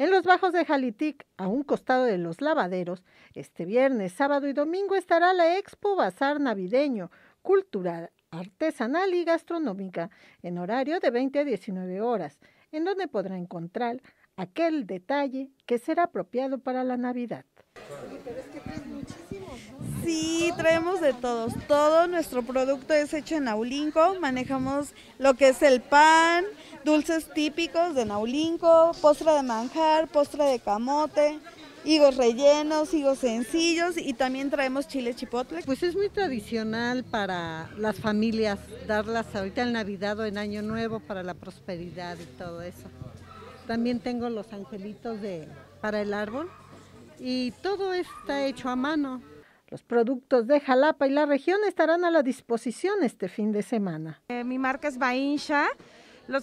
En los bajos de Jalitic, a un costado de los lavaderos, este viernes, sábado y domingo estará la Expo Bazar Navideño, Cultural, Artesanal y Gastronómica, en horario de 20 a 19 horas, en donde podrá encontrar aquel detalle que será apropiado para la Navidad. Sí, traemos de todos. Todo nuestro producto es hecho en Aulinco. Manejamos lo que es el pan, dulces típicos de Naulinco, postre de manjar, postre de camote, higos rellenos, higos sencillos y también traemos chile chipotle. Pues es muy tradicional para las familias darlas ahorita en Navidad o en Año Nuevo para la prosperidad y todo eso. También tengo los angelitos de, para el árbol y todo está hecho a mano. Los productos de Jalapa y la región estarán a la disposición este fin de semana. Eh, mi marca es Baincha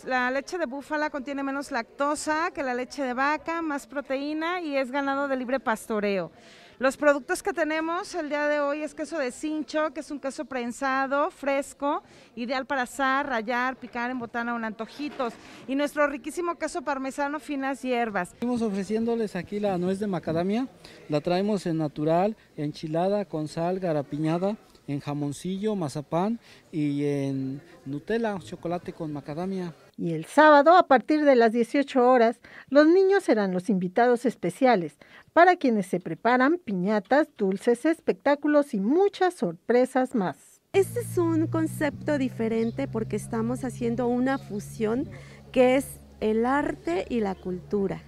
la leche de búfala contiene menos lactosa que la leche de vaca, más proteína y es ganado de libre pastoreo. Los productos que tenemos el día de hoy es queso de cincho, que es un queso prensado, fresco, ideal para asar, rayar, picar en botana o en antojitos. Y nuestro riquísimo queso parmesano, finas hierbas. Estamos ofreciéndoles aquí la nuez de macadamia, la traemos en natural, enchilada, con sal, garapiñada en jamoncillo, mazapán y en Nutella, chocolate con macadamia. Y el sábado, a partir de las 18 horas, los niños serán los invitados especiales, para quienes se preparan piñatas, dulces, espectáculos y muchas sorpresas más. Este es un concepto diferente porque estamos haciendo una fusión que es el arte y la cultura.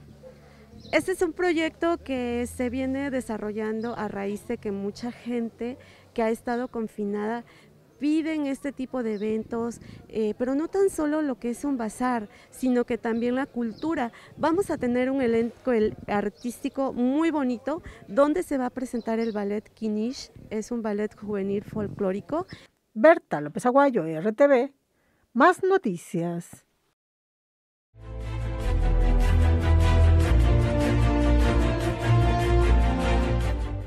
Este es un proyecto que se viene desarrollando a raíz de que mucha gente que ha estado confinada piden este tipo de eventos, eh, pero no tan solo lo que es un bazar, sino que también la cultura. Vamos a tener un elenco artístico muy bonito donde se va a presentar el ballet Kinish, es un ballet juvenil folclórico. Berta López Aguayo, RTV, más noticias.